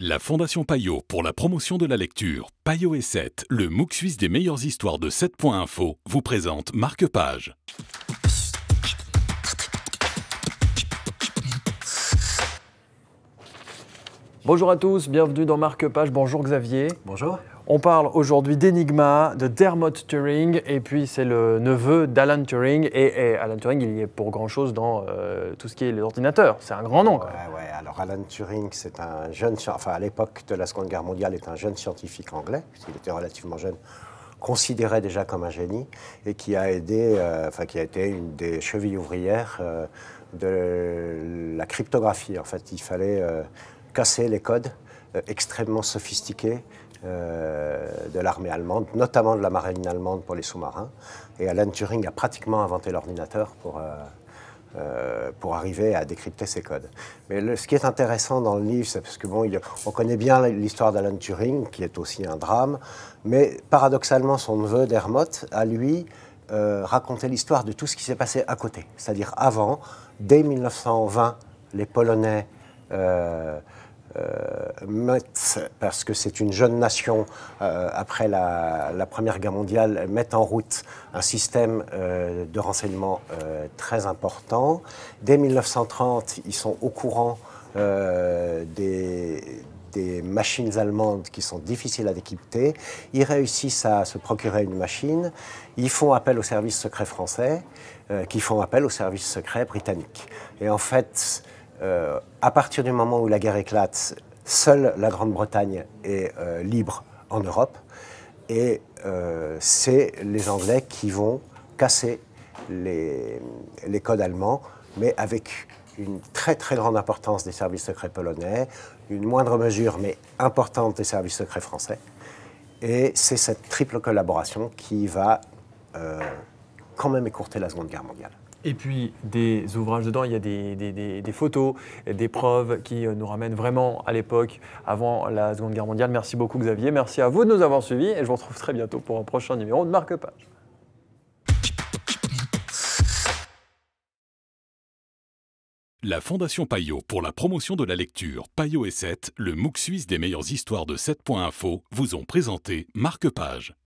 La Fondation Payot pour la promotion de la lecture, Payot et 7, le MOOC suisse des meilleures histoires de 7.info, vous présente MarquePage. Page. Bonjour à tous, bienvenue dans MarquePage. Page. Bonjour Xavier. Bonjour. On parle aujourd'hui d'Enigma, de Dermot Turing, et puis c'est le neveu d'Alan Turing. Et, Alan Turing, il y est pour grand-chose dans euh, tout ce qui est les ordinateurs. C'est un grand nom. Quand Ouais, Alors Alan Turing, c'est un jeune, enfin à l'époque de la Seconde Guerre mondiale, est un jeune scientifique anglais, puisqu'il était relativement jeune considéré déjà comme un génie et qui a aidé, euh, enfin qui a été une des chevilles ouvrières euh, de la cryptographie. En fait, il fallait casser les codes euh, extrêmement sophistiquée euh, de l'armée allemande, notamment de la marine allemande pour les sous-marins. Et Alan Turing a pratiquement inventé l'ordinateur pour, euh, pour arriver à décrypter ces codes. Mais ce qui est intéressant dans le livre, c'est parce que bon, on connaît bien l'histoire d'Alan Turing, qui est aussi un drame, mais paradoxalement, son neveu Dermot a lui raconté l'histoire de tout ce qui s'est passé à côté, c'est-à-dire avant, dès 1920, les Polonais. Euh, mettent, parce que c'est une jeune nation euh, après la, Première Guerre mondiale, mettent en route un système euh, de renseignement très important. Dès 1930, ils sont au courant des, des machines allemandes qui sont difficiles à décrypter. Ils réussissent à se procurer une machine. Ils font appel au service secret français, qui font appel au service secret britannique. Et en fait, euh, à partir du moment où la guerre éclate, seule la Grande-Bretagne est euh, libre en Europe. Et euh, c'est les Anglais qui vont casser les, codes allemands, mais avec une très très grande importance des services secrets polonais, une moindre mesure mais importante des services secrets français. Et c'est cette triple collaboration qui va quand même écourter la Seconde Guerre mondiale et puis des ouvrages dedans. Il y a des, photos, des preuves qui euh, nous ramènent vraiment à l'époque avant la Seconde Guerre mondiale. Merci beaucoup, Xavier. Merci à vous de nous avoir suivis et je vous retrouve très bientôt pour un prochain numéro de Marque-Page. La Fondation Payot pour la promotion de la lecture Payot et 7, le MOOC suisse des meilleures histoires de 7.info, vous ont présenté Marque-Page.